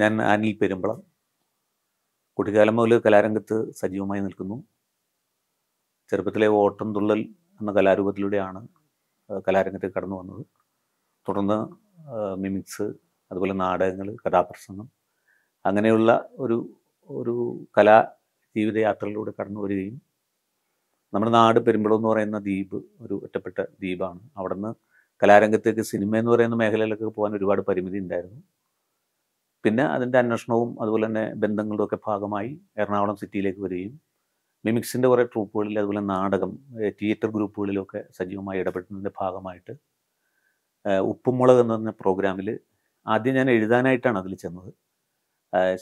ഞാൻ അനിൽ പെരുമ്പള കുട്ടിക്കാലം മുതൽ കലാരംഗത്ത് സജീവമായി നിൽക്കുന്നു ചെറുപ്പത്തിലെ ഓട്ടം തുള്ളൽ എന്ന കലാരൂപത്തിലൂടെയാണ് കലാരംഗത്തേക്ക് കടന്നു വന്നത് തുടർന്ന് മിമിക്സ് അതുപോലെ നാടകങ്ങൾ കഥാപ്രസംഗം അങ്ങനെയുള്ള ഒരു ഒരു കലാ ജീവിതയാത്രയിലൂടെ കടന്നു വരികയും നമ്മുടെ നാട് പെരുമ്പളം എന്ന് പറയുന്ന ദ്വീപ് ഒരു ഒറ്റപ്പെട്ട ദ്വീപാണ് അവിടുന്ന് കലാരംഗത്തേക്ക് സിനിമ എന്ന് പറയുന്ന മേഖലയിലൊക്കെ പോകാൻ ഒരുപാട് പരിമിതി ഉണ്ടായിരുന്നു പിന്നെ അതിൻ്റെ അന്വേഷണവും അതുപോലെ തന്നെ ബന്ധങ്ങളുടെ ഒക്കെ ഭാഗമായി എറണാകുളം സിറ്റിയിലേക്ക് വരികയും മിമിക്സിൻ്റെ കുറേ ട്രൂപ്പുകളിൽ അതുപോലെ നാടകം തിയേറ്റർ ഗ്രൂപ്പുകളിലൊക്കെ സജീവമായി ഇടപെടുന്നതിൻ്റെ ഭാഗമായിട്ട് ഉപ്പുമുളക് എന്ന് പറഞ്ഞ പ്രോഗ്രാമിൽ ആദ്യം ഞാൻ എഴുതാനായിട്ടാണ് അതിൽ ചെന്നത്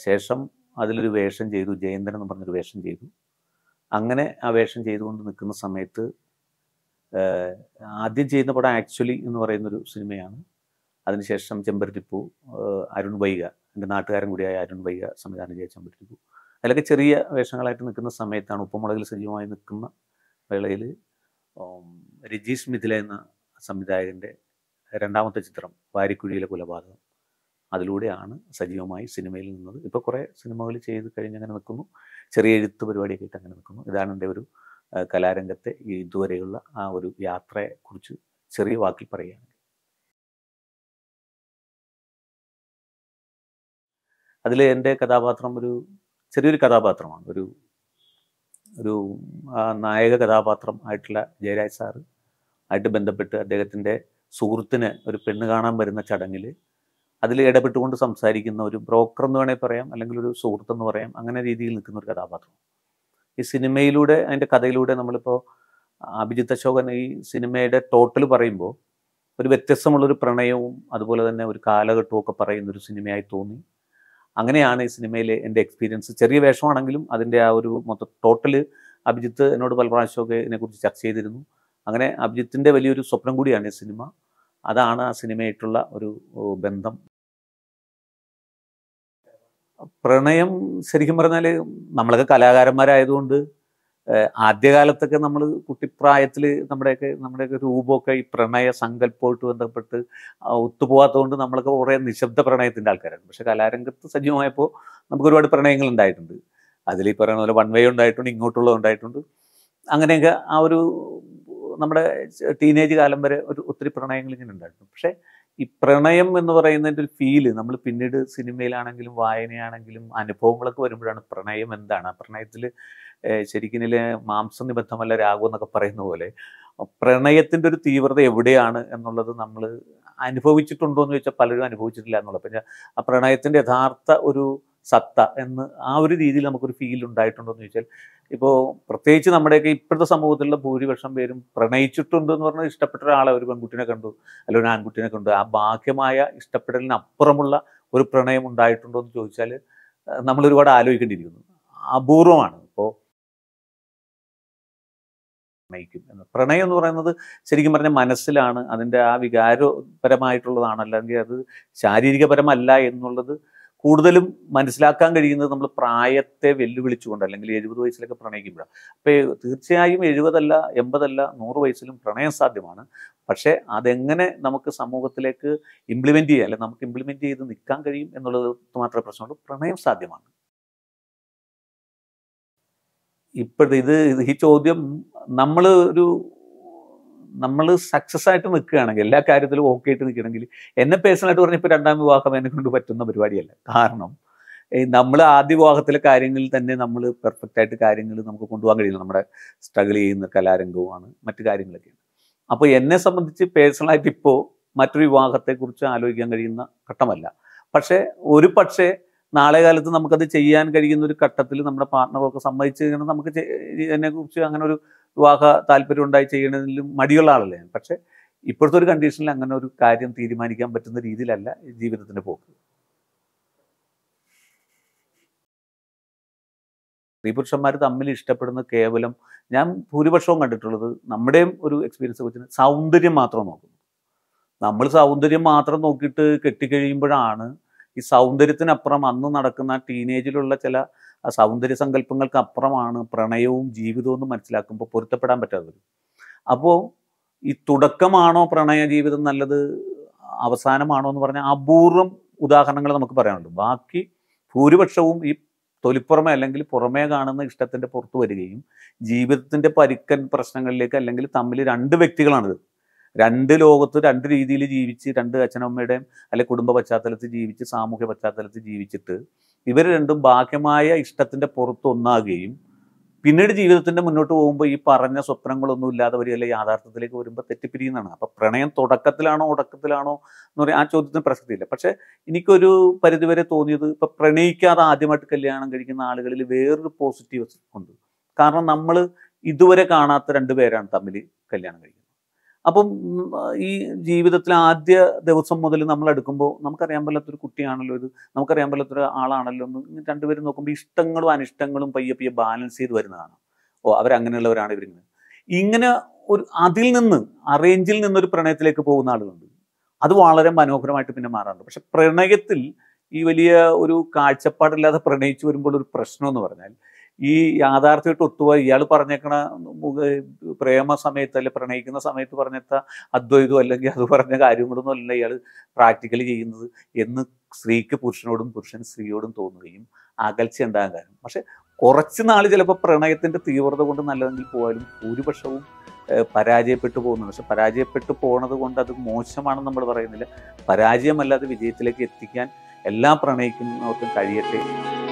ശേഷം അതിലൊരു വേഷം ചെയ്തു ജയന്തൻ എന്ന് പറഞ്ഞൊരു വേഷം ചെയ്തു അങ്ങനെ ആ വേഷം ചെയ്തുകൊണ്ട് നിൽക്കുന്ന സമയത്ത് ആദ്യം ചെയ്യുന്ന പടം ആക്ച്വലി എന്ന് പറയുന്നൊരു സിനിമയാണ് അതിനുശേഷം ചെമ്പരത്തിപ്പൂ അരുൺ വൈഗ എൻ്റെ നാട്ടുകാരൻ കൂടിയായ അരുൺ വയ്യ സംവിധാനം ചെയ്ത ചമ്പട്ടിരിക്കൂ അതിലൊക്കെ ചെറിയ വേഷങ്ങളായിട്ട് നിൽക്കുന്ന സമയത്താണ് ഉപ്പുമുളകിൽ സജീവമായി നിൽക്കുന്ന വേളയിൽ രജീഷ് മിഥില എന്ന സംവിധായകൻ്റെ രണ്ടാമത്തെ ചിത്രം വാരിക്കുഴിയിലെ കൊലപാതകം അതിലൂടെയാണ് സജീവമായി സിനിമയിൽ നിന്നത് ഇപ്പോൾ കുറേ സിനിമകൾ ചെയ്ത് കഴിഞ്ഞ് അങ്ങനെ നിൽക്കുന്നു ചെറിയ എഴുത്ത് പരിപാടിയൊക്കെ ആയിട്ട് അങ്ങനെ നിൽക്കുന്നു ഇതാണ് എൻ്റെ ഒരു കലാരംഗത്തെ ഇതുവരെയുള്ള ആ ഒരു യാത്രയെക്കുറിച്ച് ചെറിയ വാക്കിൽ പറയുകയാണെങ്കിൽ അതിൽ എൻ്റെ കഥാപാത്രം ഒരു ചെറിയൊരു കഥാപാത്രമാണ് ഒരു ഒരു നായക കഥാപാത്രം ആയിട്ടുള്ള ജയരാജ് സാറ് ആയിട്ട് ബന്ധപ്പെട്ട് അദ്ദേഹത്തിൻ്റെ സുഹൃത്തിന് ഒരു പെണ്ണ് കാണാൻ വരുന്ന ചടങ്ങിൽ അതിൽ ഇടപെട്ടുകൊണ്ട് സംസാരിക്കുന്ന ഒരു ബ്രോക്കർ എന്ന് വേണേൽ പറയാം അല്ലെങ്കിൽ ഒരു സുഹൃത്ത് എന്ന് പറയാം അങ്ങനെ രീതിയിൽ നിൽക്കുന്ന ഒരു കഥാപാത്രം ഈ സിനിമയിലൂടെ അതിൻ്റെ കഥയിലൂടെ നമ്മളിപ്പോൾ അഭിജിത്ത് അശോകൻ ഈ സിനിമയുടെ ടോട്ടൽ പറയുമ്പോൾ ഒരു വ്യത്യസ്തമുള്ളൊരു പ്രണയവും അതുപോലെ തന്നെ ഒരു കാലഘട്ടവും ഒക്കെ പറയുന്ന ഒരു സിനിമയായി തോന്നി അങ്ങനെയാണ് ഈ സിനിമയിലെ എൻ്റെ എക്സ്പീരിയൻസ് ചെറിയ വേഷമാണെങ്കിലും അതിൻ്റെ ആ ഒരു മൊത്തം ടോട്ടൽ അഭിജിത്ത് എന്നോട് പല പ്രാവശ്യമൊക്കെ ഇതിനെക്കുറിച്ച് ചർച്ച ചെയ്തിരുന്നു അങ്ങനെ അഭിജിത്തിൻ്റെ വലിയൊരു സ്വപ്നം കൂടിയാണ് ഈ സിനിമ അതാണ് ആ സിനിമയായിട്ടുള്ള ഒരു ബന്ധം പ്രണയം ശരിക്കും പറഞ്ഞാൽ നമ്മളൊക്കെ കലാകാരന്മാരായതുകൊണ്ട് ആദ്യകാലത്തൊക്കെ നമ്മൾ കുട്ടിപ്രായത്തിൽ നമ്മുടെയൊക്കെ നമ്മുടെയൊക്കെ രൂപമൊക്കെ ഈ പ്രണയ സങ്കല്പമായിട്ട് ബന്ധപ്പെട്ട് ഒത്തുപോകാത്തതുകൊണ്ട് നമ്മളൊക്കെ കുറേ നിശബ്ദ പ്രണയത്തിൻ്റെ ആൾക്കാരാണ് പക്ഷെ കലാരംഗത്ത് സജീവമായപ്പോൾ നമുക്ക് ഒരുപാട് പ്രണയങ്ങൾ ഉണ്ടായിട്ടുണ്ട് അതിൽ ഈ പറയുന്ന പോലെ വൺ വേ ഉണ്ടായിട്ടുണ്ട് ഇങ്ങോട്ടുള്ളത് ഉണ്ടായിട്ടുണ്ട് അങ്ങനെയൊക്കെ ആ ഒരു നമ്മുടെ ടീനേജ് കാലം വരെ ഒരു ഒത്തിരി പ്രണയങ്ങൾ ഇങ്ങനെ ഉണ്ടായിരുന്നു പക്ഷേ ഈ പ്രണയം എന്ന് പറയുന്നതിൻ്റെ ഒരു ഫീല് നമ്മൾ പിന്നീട് സിനിമയിലാണെങ്കിലും വായനയാണെങ്കിലും അനുഭവങ്ങളൊക്കെ വരുമ്പോഴാണ് പ്രണയം എന്താണ് ആ പ്രണയത്തിൽ മാംസ നിബന്ധമല്ല രാഗം എന്നൊക്കെ പറയുന്ന പോലെ പ്രണയത്തിൻ്റെ ഒരു തീവ്രത എവിടെയാണ് എന്നുള്ളത് നമ്മൾ അനുഭവിച്ചിട്ടുണ്ടോ എന്ന് ചോദിച്ചാൽ പലരും അനുഭവിച്ചിട്ടില്ല എന്നുള്ളത് പിന്നെ ആ പ്രണയത്തിൻ്റെ യഥാർത്ഥ ഒരു സത്ത എന്ന് ആ ഒരു രീതിയിൽ നമുക്കൊരു ഫീൽ ഉണ്ടായിട്ടുണ്ടോ എന്ന് ചോദിച്ചാൽ ഇപ്പോൾ പ്രത്യേകിച്ച് നമ്മുടെയൊക്കെ ഇപ്പോഴത്തെ സമൂഹത്തിലുള്ള ഭൂരിപക്ഷം പേരും പ്രണയിച്ചിട്ടുണ്ട് എന്ന് പറഞ്ഞാൽ ഇഷ്ടപ്പെട്ട ഒരാളെ ഒരു പെൺകുട്ടിനെ കണ്ടു അല്ലെങ്കിൽ ഒരു ആൺകുട്ടിനെ കണ്ടു ആ ബാഹ്യമായ ഇഷ്ടപ്പെടലിന് അപ്പുറമുള്ള ഒരു പ്രണയം ഉണ്ടായിട്ടുണ്ടോ എന്ന് ചോദിച്ചാൽ നമ്മൾ ഒരുപാട് ആലോചിക്കേണ്ടിയിരിക്കുന്നു അപൂർവമാണ് നയിക്കും എന്ന് പ്രണയം എന്ന് പറയുന്നത് ശരിക്കും പറഞ്ഞാൽ മനസ്സിലാണ് അതിൻ്റെ ആ വികാരപരമായിട്ടുള്ളതാണ് അല്ലെങ്കിൽ അത് ശാരീരികപരമല്ല എന്നുള്ളത് കൂടുതലും മനസ്സിലാക്കാൻ കഴിയുന്നത് നമ്മൾ പ്രായത്തെ വെല്ലുവിളിച്ചുകൊണ്ട് അല്ലെങ്കിൽ എഴുപത് വയസ്സിലൊക്കെ പ്രണയിക്കുമ്പോഴാണ് അപ്പോൾ തീർച്ചയായും എഴുപതല്ല എൺപതല്ല നൂറ് വയസ്സിലും പ്രണയം സാധ്യമാണ് പക്ഷേ അതെങ്ങനെ നമുക്ക് സമൂഹത്തിലേക്ക് ഇംപ്ലിമെൻ്റ് ചെയ്യാം അല്ലെങ്കിൽ നമുക്ക് ഇംപ്ലിമെൻ്റ് ചെയ്ത് നിൽക്കാൻ കഴിയും എന്നുള്ളത് മാത്രമേ പ്രശ്നമുള്ളൂ പ്രണയം സാധ്യമാണ് ഇപ്പോഴത്തെ ഇത് ഈ ചോദ്യം നമ്മൾ ഒരു നമ്മൾ സക്സസ് ആയിട്ട് നിൽക്കുകയാണെങ്കിൽ എല്ലാ കാര്യത്തിലും ഓക്കെ ആയിട്ട് നിൽക്കണമെങ്കിൽ എന്നെ പേഴ്സണലായിട്ട് പറഞ്ഞാൽ ഇപ്പോൾ രണ്ടാം വിവാഹം എന്നെ കൊണ്ട് പറ്റുന്ന പരിപാടിയല്ല കാരണം നമ്മൾ ആദ്യ വിവാഹത്തിലെ കാര്യങ്ങളിൽ തന്നെ നമ്മൾ പെർഫെക്റ്റ് ആയിട്ട് കാര്യങ്ങൾ നമുക്ക് കൊണ്ടുപോകാൻ കഴിയില്ല നമ്മുടെ സ്ട്രഗിൾ ചെയ്യുന്ന കലാരംഗവുമാണ് മറ്റു കാര്യങ്ങളൊക്കെയാണ് അപ്പോൾ എന്നെ സംബന്ധിച്ച് പേഴ്സണലായിട്ട് ഇപ്പോൾ മറ്റൊരു വിവാഹത്തെക്കുറിച്ച് ആലോചിക്കാൻ കഴിയുന്ന ഘട്ടമല്ല പക്ഷേ ഒരു പക്ഷേ നാളെ കാലത്ത് നമുക്കത് ചെയ്യാൻ കഴിയുന്ന ഒരു ഘട്ടത്തിൽ നമ്മുടെ പാർട്ട്ണറൊക്കെ സമ്മതിച്ചു കഴിഞ്ഞാൽ നമുക്ക് കുറിച്ച് അങ്ങനെ ഒരു വിവാഹ താല്പര്യം ഉണ്ടായി ചെയ്യണതിൽ മടിയുള്ള ആളല്ലേ പക്ഷെ ഇപ്പോഴത്തെ ഒരു കണ്ടീഷനിൽ അങ്ങനെ ഒരു കാര്യം തീരുമാനിക്കാൻ പറ്റുന്ന രീതിയിലല്ല ജീവിതത്തിന്റെ പോക്ക് സ്ത്രീ പുരുഷന്മാർ തമ്മിൽ ഇഷ്ടപ്പെടുന്ന കേവലം ഞാൻ ഭൂരിപക്ഷവും കണ്ടിട്ടുള്ളത് നമ്മുടെയും ഒരു എക്സ്പീരിയൻസ് വെച്ചിട്ട് സൗന്ദര്യം മാത്രം നോക്കുന്നു നമ്മൾ സൗന്ദര്യം മാത്രം നോക്കിയിട്ട് കെട്ടിക്കഴിയുമ്പോഴാണ് ഈ സൗന്ദര്യത്തിനപ്പുറം അന്ന് നടക്കുന്ന ടീനേജിലുള്ള ചില സൗന്ദര്യ സങ്കല്പങ്ങൾക്ക് അപ്പുറമാണ് പ്രണയവും ജീവിതവും എന്ന് മനസ്സിലാക്കുമ്പോൾ പൊരുത്തപ്പെടാൻ പറ്റാത്തത് അപ്പോൾ ഈ തുടക്കമാണോ പ്രണയ ജീവിതം നല്ലത് അവസാനമാണോ എന്ന് പറഞ്ഞാൽ അപൂർവം ഉദാഹരണങ്ങൾ നമുക്ക് പറയാനുണ്ട് ബാക്കി ഭൂരിപക്ഷവും ഈ തൊലിപ്പുറമേ അല്ലെങ്കിൽ പുറമേ കാണുന്ന ഇഷ്ടത്തിൻ്റെ പുറത്തു വരികയും ജീവിതത്തിൻ്റെ പരുക്കൻ പ്രശ്നങ്ങളിലേക്ക് അല്ലെങ്കിൽ തമ്മിൽ രണ്ട് വ്യക്തികളാണിത് രണ്ട് ലോകത്ത് രണ്ട് രീതിയിൽ ജീവിച്ച് രണ്ട് അച്ഛനമ്മയുടെയും അല്ലെ കുടുംബ പശ്ചാത്തലത്തിൽ ജീവിച്ച് സാമൂഹ്യ പശ്ചാത്തലത്തിൽ ജീവിച്ചിട്ട് ഇവർ രണ്ടും ബാഹ്യമായ ഇഷ്ടത്തിൻ്റെ പുറത്തൊന്നാകുകയും പിന്നീട് ജീവിതത്തിൻ്റെ മുന്നോട്ട് പോകുമ്പോൾ ഈ പറഞ്ഞ സ്വപ്നങ്ങളൊന്നും ഇല്ലാതെ വരികയല്ല യാഥാർത്ഥ്യത്തിലേക്ക് വരുമ്പോൾ തെറ്റിപ്പിരിയുന്നതാണ് അപ്പം പ്രണയം തുടക്കത്തിലാണോ ഉടക്കത്തിലാണോ എന്ന് പറയുക ആ ചോദ്യത്തിന് പ്രസക്തിയില്ല പക്ഷേ എനിക്കൊരു പരിധിവരെ തോന്നിയത് ഇപ്പം പ്രണയിക്കാതെ ആദ്യമായിട്ട് കല്യാണം കഴിക്കുന്ന ആളുകളിൽ വേറൊരു പോസിറ്റീവ് ഉണ്ട് കാരണം നമ്മൾ ഇതുവരെ കാണാത്ത രണ്ടു പേരാണ് തമ്മിൽ കല്യാണം കഴിക്കുന്നത് അപ്പം ഈ ജീവിതത്തിൽ ആദ്യ ദിവസം മുതൽ നമ്മൾ എടുക്കുമ്പോൾ നമുക്കറിയാൻ പറ്റാത്തൊരു കുട്ടിയാണല്ലോ ഇത് നമുക്കറിയാൻ പറ്റാത്തൊരു ആളാണല്ലോ എന്ന് രണ്ടുപേരും നോക്കുമ്പോൾ ഇഷ്ടങ്ങളും അനിഷ്ടങ്ങളും പയ്യെ പയ്യെ ബാലൻസ് ചെയ്ത് വരുന്നതാണ് ഓ അവരങ്ങനെയുള്ളവരാണ് ഇവരിങ്ങനെ ഇങ്ങനെ ഒരു അതിൽ നിന്ന് അറേഞ്ചിൽ നിന്നൊരു പ്രണയത്തിലേക്ക് പോകുന്ന ആളുകളുണ്ട് അത് വളരെ മനോഹരമായിട്ട് പിന്നെ മാറാറുണ്ട് പക്ഷെ പ്രണയത്തിൽ ഈ വലിയ ഒരു കാഴ്ചപ്പാടില്ലാതെ പ്രണയിച്ചു വരുമ്പോൾ ഒരു പ്രശ്നം എന്ന് പറഞ്ഞാൽ ഈ യാഥാർത്ഥ്യമായിട്ട് ഒത്തുപോയി ഇയാൾ പറഞ്ഞേക്കണ പ്രേമ സമയത്ത് അല്ലെ പ്രണയിക്കുന്ന സമയത്ത് പറഞ്ഞത്ത അദ്വൈതം അല്ലെങ്കിൽ അത് പറഞ്ഞ കാര്യങ്ങളൊന്നും അല്ല ഇയാൾ പ്രാക്ടിക്കലി ചെയ്യുന്നത് എന്ന് സ്ത്രീക്ക് പുരുഷനോടും പുരുഷൻ സ്ത്രീയോടും തോന്നുകയും അകൽച്ച ഉണ്ടാകാൻ കാരണം പക്ഷെ കുറച്ച് നാൾ ചിലപ്പോൾ പ്രണയത്തിൻ്റെ തീവ്രത കൊണ്ട് നല്ലതെങ്കിൽ പോയാലും ഭൂരിപക്ഷവും പരാജയപ്പെട്ടു പോകുന്നത് പക്ഷെ പരാജയപ്പെട്ടു പോണത് കൊണ്ട് അത് മോശമാണെന്ന് നമ്മൾ പറയുന്നില്ല പരാജയമല്ലാതെ വിജയത്തിലേക്ക് എത്തിക്കാൻ എല്ലാ പ്രണയിക്കുന്നവർക്കും കഴിയട്ടെ